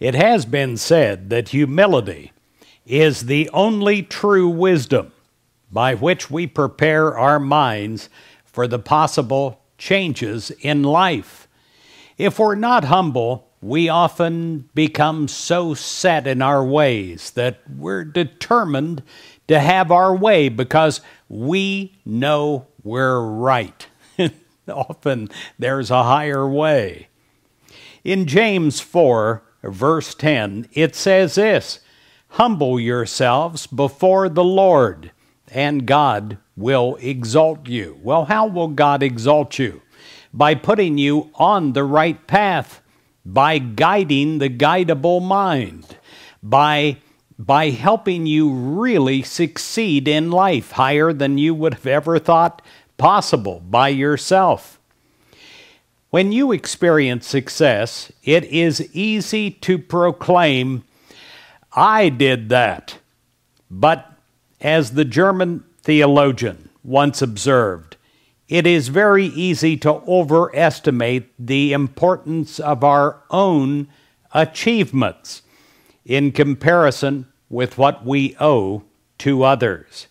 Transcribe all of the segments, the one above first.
It has been said that humility is the only true wisdom by which we prepare our minds for the possible changes in life. If we're not humble, we often become so set in our ways that we're determined to have our way because we know we're right. often there's a higher way. In James 4, verse 10, it says this Humble yourselves before the Lord, and God will exalt you. Well, how will God exalt you? By putting you on the right path, by guiding the guidable mind, by by helping you really succeed in life higher than you would have ever thought possible by yourself. When you experience success, it is easy to proclaim, I did that. But as the German theologian once observed, it is very easy to overestimate the importance of our own achievements in comparison with what we owe to others.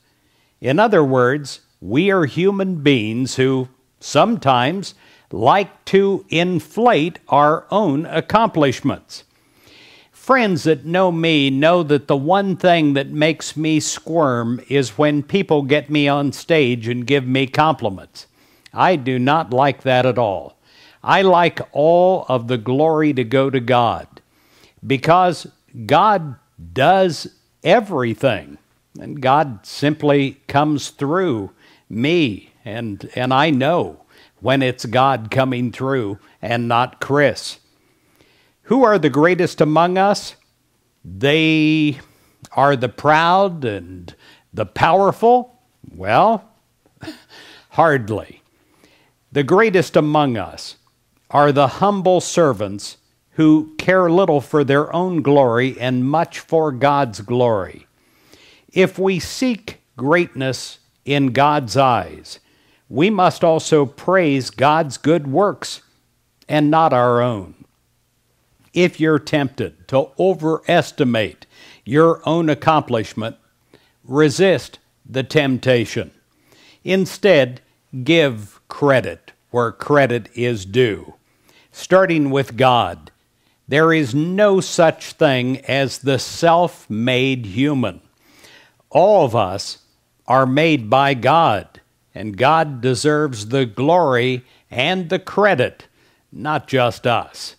In other words, we are human beings who sometimes like to inflate our own accomplishments. Friends that know me know that the one thing that makes me squirm is when people get me on stage and give me compliments. I do not like that at all. I like all of the glory to go to God because God does everything. And God simply comes through me, and, and I know when it's God coming through and not Chris. Who are the greatest among us? They are the proud and the powerful? Well, hardly. The greatest among us are the humble servants who care little for their own glory and much for God's glory. If we seek greatness in God's eyes, we must also praise God's good works and not our own. If you're tempted to overestimate your own accomplishment, resist the temptation. Instead, give credit where credit is due, starting with God. There is no such thing as the self made human. All of us are made by God and God deserves the glory and the credit, not just us.